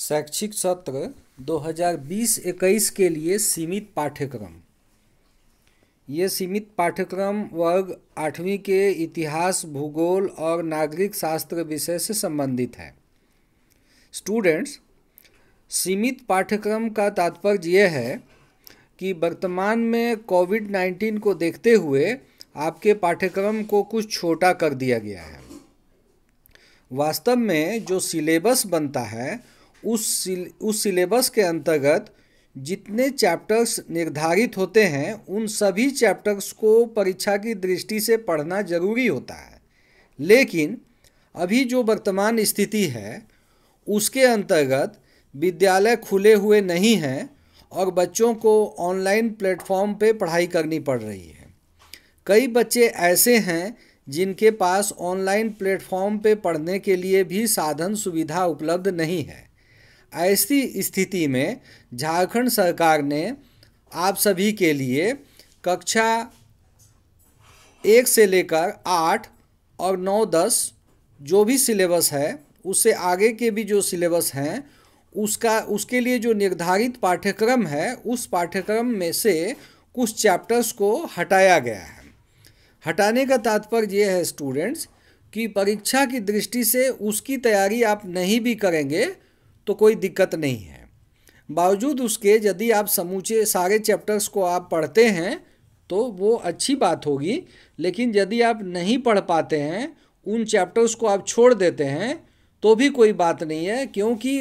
शैक्षिक सत्र 2020-21 के लिए सीमित पाठ्यक्रम ये सीमित पाठ्यक्रम वर्ग आठवीं के इतिहास भूगोल और नागरिक शास्त्र विषय से संबंधित है स्टूडेंट्स सीमित पाठ्यक्रम का तात्पर्य यह है कि वर्तमान में कोविड 19 को देखते हुए आपके पाठ्यक्रम को कुछ छोटा कर दिया गया है वास्तव में जो सिलेबस बनता है उस सिल, उस सिलेबस के अंतर्गत जितने चैप्टर्स निर्धारित होते हैं उन सभी चैप्टर्स को परीक्षा की दृष्टि से पढ़ना जरूरी होता है लेकिन अभी जो वर्तमान स्थिति है उसके अंतर्गत विद्यालय खुले हुए नहीं हैं और बच्चों को ऑनलाइन प्लेटफॉर्म पे पढ़ाई करनी पड़ रही है कई बच्चे ऐसे हैं जिनके पास ऑनलाइन प्लेटफॉर्म पे पढ़ने के लिए भी साधन सुविधा उपलब्ध नहीं है ऐसी स्थिति में झारखंड सरकार ने आप सभी के लिए कक्षा एक से लेकर आठ और नौ दस जो भी सिलेबस है उससे आगे के भी जो सिलेबस हैं उसका उसके लिए जो निर्धारित पाठ्यक्रम है उस पाठ्यक्रम में से कुछ चैप्टर्स को हटाया गया है हटाने का तात्पर्य यह है स्टूडेंट्स कि परीक्षा की दृष्टि से उसकी तैयारी आप नहीं भी करेंगे तो कोई दिक्कत नहीं है बावजूद उसके यदि आप समूचे सारे चैप्टर्स को आप पढ़ते हैं तो वो अच्छी बात होगी लेकिन यदि आप नहीं पढ़ पाते हैं उन चैप्टर्स को आप छोड़ देते हैं तो भी कोई बात नहीं है क्योंकि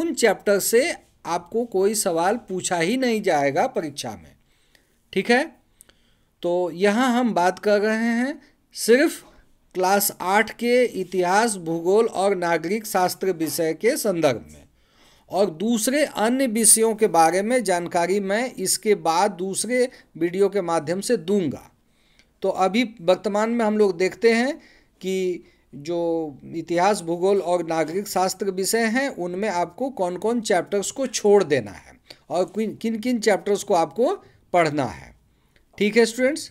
उन चैप्टर से आपको कोई सवाल पूछा ही नहीं जाएगा परीक्षा में ठीक है तो यहाँ हम बात कर रहे हैं सिर्फ क्लास आठ के इतिहास भूगोल और नागरिक शास्त्र विषय के संदर्भ में और दूसरे अन्य विषयों के बारे में जानकारी मैं इसके बाद दूसरे वीडियो के माध्यम से दूंगा तो अभी वर्तमान में हम लोग देखते हैं कि जो इतिहास भूगोल और नागरिक शास्त्र विषय हैं उनमें आपको कौन कौन चैप्टर्स को छोड़ देना है और किन किन चैप्टर्स को आपको पढ़ना है ठीक है स्टूडेंट्स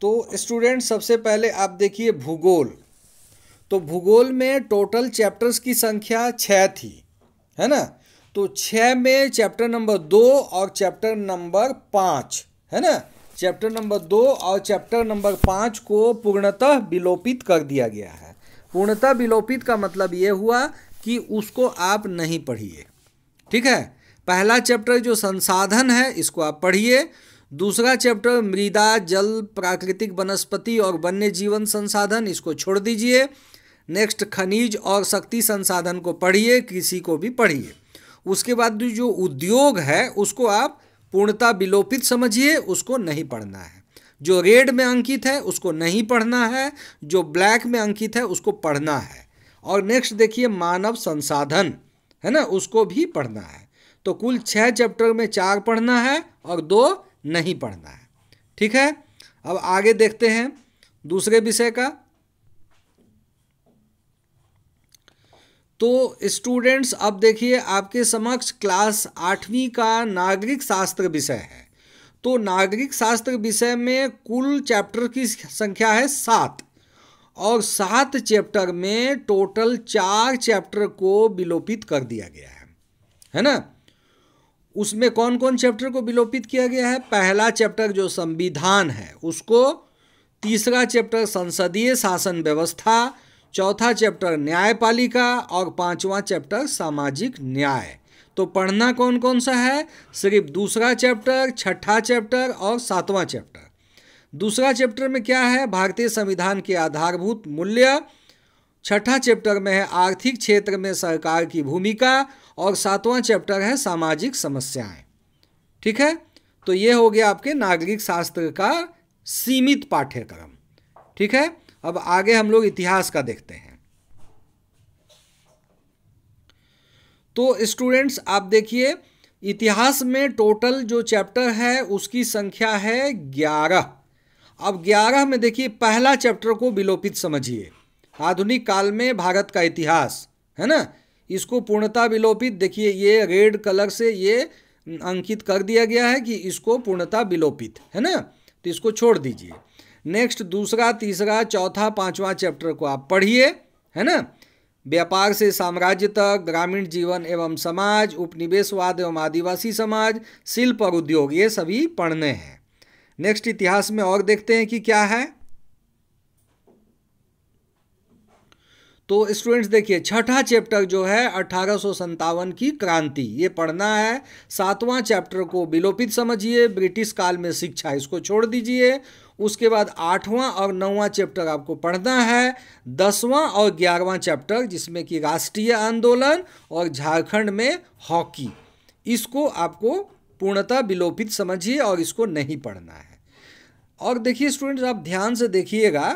तो स्टूडेंट सबसे पहले आप देखिए भूगोल तो भूगोल में टोटल चैप्टर्स की संख्या छः थी है ना तो छः में चैप्टर नंबर दो और चैप्टर नंबर पाँच है ना चैप्टर नंबर दो और चैप्टर नंबर पाँच को पूर्णतः विलोपित कर दिया गया है पूर्णतः विलोपित का मतलब ये हुआ कि उसको आप नहीं पढ़िए ठीक है पहला चैप्टर जो संसाधन है इसको आप पढ़िए दूसरा चैप्टर मृदा जल प्राकृतिक वनस्पति और वन्य जीवन संसाधन इसको छोड़ दीजिए नेक्स्ट खनिज और शक्ति संसाधन को पढ़िए किसी को भी पढ़िए उसके बाद जो उद्योग है उसको आप पूर्णता विलोपित समझिए उसको नहीं पढ़ना है जो रेड में अंकित है उसको नहीं पढ़ना है जो ब्लैक में अंकित है उसको पढ़ना है और नेक्स्ट देखिए मानव संसाधन है ना उसको भी पढ़ना है तो कुल छः चैप्टर में चार पढ़ना है और दो नहीं पढ़ना है ठीक है अब आगे देखते हैं दूसरे विषय का तो स्टूडेंट्स अब देखिए आपके समक्ष क्लास आठवीं का नागरिक शास्त्र विषय है तो नागरिक शास्त्र विषय में कुल चैप्टर की संख्या है सात और सात चैप्टर में टोटल चार चैप्टर को विलोपित कर दिया गया है है ना उसमें कौन कौन चैप्टर को विलोपित किया गया है पहला चैप्टर जो संविधान है उसको तीसरा चैप्टर संसदीय शासन व्यवस्था चौथा चैप्टर न्यायपालिका और पांचवा चैप्टर सामाजिक न्याय तो पढ़ना कौन कौन सा है सिर्फ दूसरा चैप्टर छठा चैप्टर और सातवां चैप्टर दूसरा चैप्टर में क्या है भारतीय संविधान के आधारभूत मूल्य छठा चैप्टर में है आर्थिक क्षेत्र में सरकार की भूमिका और सातवां चैप्टर है सामाजिक समस्याएं ठीक है तो ये हो गया आपके नागरिक शास्त्र का सीमित पाठ्यक्रम ठीक है अब आगे हम लोग इतिहास का देखते हैं तो स्टूडेंट्स आप देखिए इतिहास में टोटल जो चैप्टर है उसकी संख्या है ग्यारह अब ग्यारह में देखिए पहला चैप्टर को विलोपित समझिए आधुनिक काल में भारत का इतिहास है ना इसको पूर्णता विलोपित देखिए ये रेड कलर से ये अंकित कर दिया गया है कि इसको पूर्णता विलोपित है ना तो इसको छोड़ दीजिए नेक्स्ट दूसरा तीसरा चौथा पांचवा चैप्टर को आप पढ़िए है ना व्यापार से साम्राज्य तक ग्रामीण जीवन एवं समाज उपनिवेशवाद एवं आदिवासी समाज शिल्प और उद्योग ये सभी पढ़ने हैं नेक्स्ट इतिहास में और देखते हैं कि क्या है तो स्टूडेंट्स देखिए छठा चैप्टर जो है अठारह की क्रांति ये पढ़ना है सातवां चैप्टर को विलोपित समझिए ब्रिटिश काल में शिक्षा इसको छोड़ दीजिए उसके बाद आठवां और नौवां चैप्टर आपको पढ़ना है दसवां और ग्यारहवां चैप्टर जिसमें कि राष्ट्रीय आंदोलन और झारखंड में हॉकी इसको आपको पूर्णतः विलोपित समझिए और इसको नहीं पढ़ना है और देखिए स्टूडेंट्स आप ध्यान से देखिएगा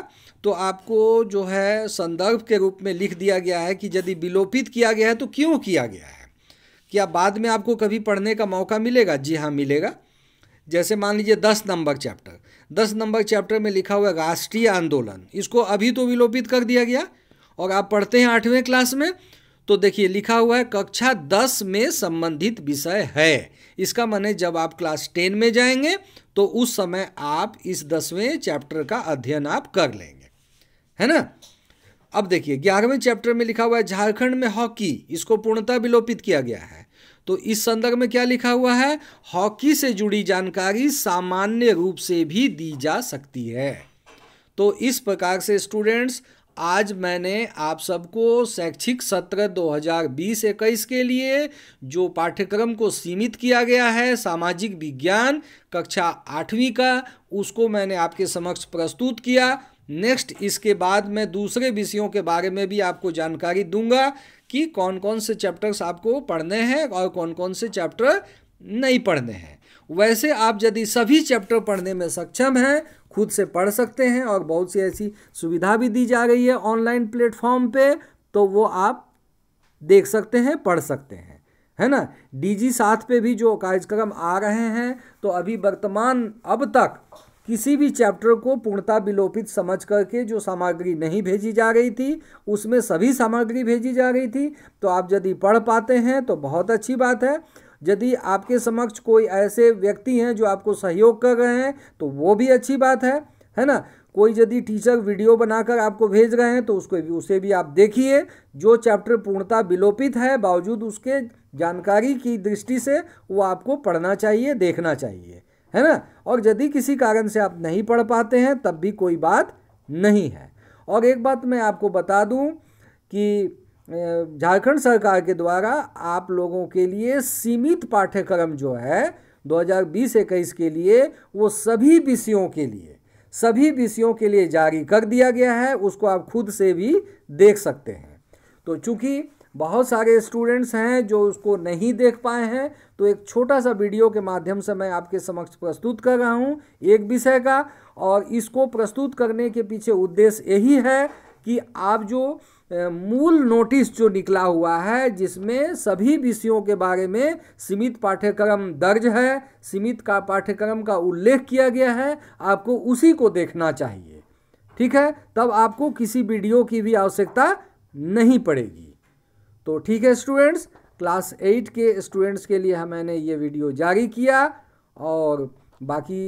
तो आपको जो है संदर्भ के रूप में लिख दिया गया है कि यदि विलोपित किया गया है तो क्यों किया गया है क्या बाद में आपको कभी पढ़ने का मौका मिलेगा जी हाँ मिलेगा जैसे मान लीजिए दस नंबर चैप्टर दस नंबर चैप्टर में लिखा हुआ राष्ट्रीय आंदोलन इसको अभी तो विलोपित कर दिया गया और आप पढ़ते हैं आठवें क्लास में तो देखिए लिखा हुआ है कक्षा दस में संबंधित विषय है इसका माने जब आप क्लास टेन में जाएंगे तो उस समय आप इस दसवें चैप्टर का अध्ययन आप कर लेंगे है ना अब देखिए ग्यारहवें चैप्टर में लिखा हुआ है झारखंड में हॉकी इसको पूर्णतः विलोपित किया गया है तो इस संदर्भ में क्या लिखा हुआ है हॉकी से जुड़ी जानकारी सामान्य रूप से भी दी जा सकती है तो इस प्रकार से स्टूडेंट्स आज मैंने आप सबको शैक्षिक सत्र 2020-21 के लिए जो पाठ्यक्रम को सीमित किया गया है सामाजिक विज्ञान कक्षा आठवीं का उसको मैंने आपके समक्ष प्रस्तुत किया नेक्स्ट इसके बाद मैं दूसरे विषयों के बारे में भी आपको जानकारी दूंगा कि कौन कौन से चैप्टर्स आपको पढ़ने हैं और कौन कौन से चैप्टर नहीं पढ़ने हैं वैसे आप यदि सभी चैप्टर पढ़ने में सक्षम हैं खुद से पढ़ सकते हैं और बहुत सी ऐसी सुविधा भी दी जा रही है ऑनलाइन प्लेटफॉर्म पे तो वो आप देख सकते हैं पढ़ सकते हैं है ना डीजी साथ पे भी जो कार्यक्रम आ रहे हैं तो अभी वर्तमान अब तक किसी भी चैप्टर को पूर्णता विलोपित समझ करके जो सामग्री नहीं भेजी जा रही थी उसमें सभी सामग्री भेजी जा रही थी तो आप यदि पढ़ पाते हैं तो बहुत अच्छी बात है यदि आपके समक्ष कोई ऐसे व्यक्ति हैं जो आपको सहयोग कर रहे हैं तो वो भी अच्छी बात है है ना कोई यदि टीचर वीडियो बनाकर आपको भेज रहे हैं तो उसको उसे भी आप देखिए जो चैप्टर पूर्णता विलोपित है बावजूद उसके जानकारी की दृष्टि से वो आपको पढ़ना चाहिए देखना चाहिए है ना और यदि किसी कारण से आप नहीं पढ़ पाते हैं तब भी कोई बात नहीं है और एक बात मैं आपको बता दूं कि झारखंड सरकार के द्वारा आप लोगों के लिए सीमित पाठ्यक्रम जो है 2020-21 के लिए वो सभी विषयों के लिए सभी विषयों के लिए जारी कर दिया गया है उसको आप खुद से भी देख सकते हैं तो चूँकि बहुत सारे स्टूडेंट्स हैं जो उसको नहीं देख पाए हैं तो एक छोटा सा वीडियो के माध्यम से मैं आपके समक्ष प्रस्तुत कर रहा हूँ एक विषय का और इसको प्रस्तुत करने के पीछे उद्देश्य यही है कि आप जो मूल नोटिस जो निकला हुआ है जिसमें सभी विषयों के बारे में सीमित पाठ्यक्रम दर्ज है सीमित का पाठ्यक्रम का उल्लेख किया गया है आपको उसी को देखना चाहिए ठीक है तब आपको किसी वीडियो की भी आवश्यकता नहीं पड़ेगी तो ठीक है स्टूडेंट्स क्लास एट के स्टूडेंट्स के लिए मैंने ये वीडियो जारी किया और बाकी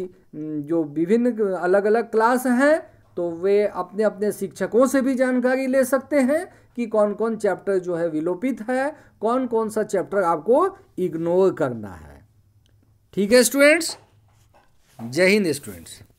जो विभिन्न अलग अलग क्लास हैं तो वे अपने अपने शिक्षकों से भी जानकारी ले सकते हैं कि कौन कौन चैप्टर जो है विलोपित है कौन कौन सा चैप्टर आपको इग्नोर करना है ठीक है स्टूडेंट्स जय हिंद स्टूडेंट्स